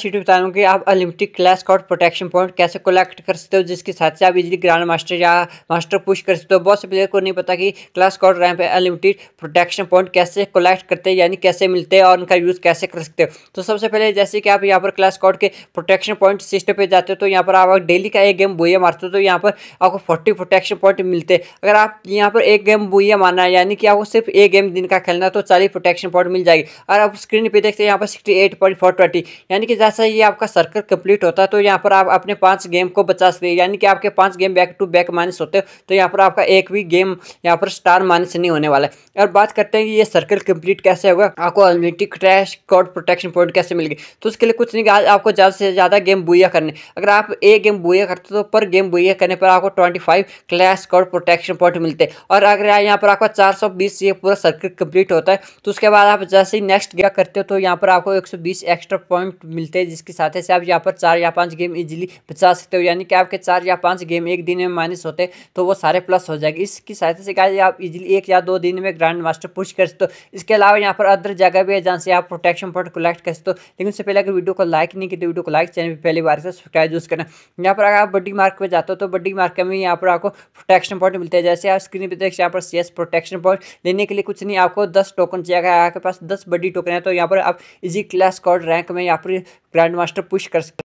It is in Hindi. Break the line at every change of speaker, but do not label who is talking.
शीट बता दूँ कि आप अनलिमिटेड क्लास कार्ड प्रोटेक्शन पॉइंट कैसे कलेक्ट कर सकते हो जिसके साथ से आप इजली ग्रांड मास्टर या मास्टर पुश कर सकते हो बहुत से प्लेयर को नहीं पता कि क्लास कार्ड रैम पे अनलिमिटेड प्रोटेक्शन पॉइंट कैसे कलेक्ट करते हैं यानी कैसे मिलते हैं और उनका यूज़ कैसे कर सकते हो तो सबसे पहले जैसे कि आप यहाँ पर क्लास कार्ड के प्रोटेक्शन पॉइंट सिस्टम पर जाते हो तो यहाँ पर आप डेली का एक गेम बुया मारते हो तो यहाँ पर आपको फोर्टी प्रोटेक्शन पॉइंट मिलते अगर आप यहाँ पर एक गेम बुया मारना है यानी कि आपको सिर्फ एक गेम दिन का खेलना है तो चालीस प्रोटेक्शन पॉइंट मिल जाएगी और आप स्क्रीन पर देखते हैं यहाँ पर सिक्सटी यानी कि से ये आपका सर्कल कंप्लीट होता है तो यहाँ पर आप अपने पाँच गेम को बचा सकते यानी कि आपके पांच game back to back minus होते हो तो यहाँ पर आपका एक भी गेम यहाँ पर स्टार माइनस नहीं होने वाला है और बात करते हैं कि ये सर्कल कंप्लीट कैसे होगा आपको unlimited clash squad protection point कैसे मिल गई तो उसके लिए कुछ नहीं आपको ज़्यादा से ज़्यादा गेम बुया करने अगर आप एक गेम बुया करते हो तो पर गेम बुया करने पर आपको twenty five clash squad protection point मिलते हैं और अगर यहाँ पर आपका चार सौ बीस ये पूरा सर्कल कंप्लीट होता है तो उसके बाद आप जैसे ही नेक्स्ट गया करते हो तो यहाँ पर आपको एक सौ बीस एक्स्ट्रा पॉइंट मिलते मिलते हैं जिसके साथ से आप यहाँ पर चार या पाँच गेम इजिली बचा सकते हो यानी कि आपके चार या पाँच गेम एक दिन में माइनस होते तो वो सारे प्लस हो जाएगी इसकी सहायता से क्या आप इजिली एक या दो दिन में ग्रांड मास्टर पुश कर सकते हो इसके अलावा यहाँ पर अदर जगह भी है जहाँ से आप प्रोटेक्शन पॉइंट कलेक्ट कर सकते हो लेकिन उससे पहले अगर वीडियो को लाइक नहीं किया वीडियो को लाइक चैनल पहली बार से सब्सक्राइब यूज़ करना यहाँ पर अगर आप बड्डी मार्क पर जाते हो तो बड्डी मार्क में यहाँ पर आपको प्रोटेक्शन पॉइंट मिलते हैं जैसे आप स्क्रीन पर देख यहाँ पर सी प्रोटेक्शन पॉइंट लेने के लिए कुछ नहीं आपको दस टोकन चाहिए अगर आपके पास दस बड्डी टोकन है तो यहाँ पर आप इजी क्लास कॉड रैंक में यहाँ पर ग्रैंड मास्टर पुश कर सकते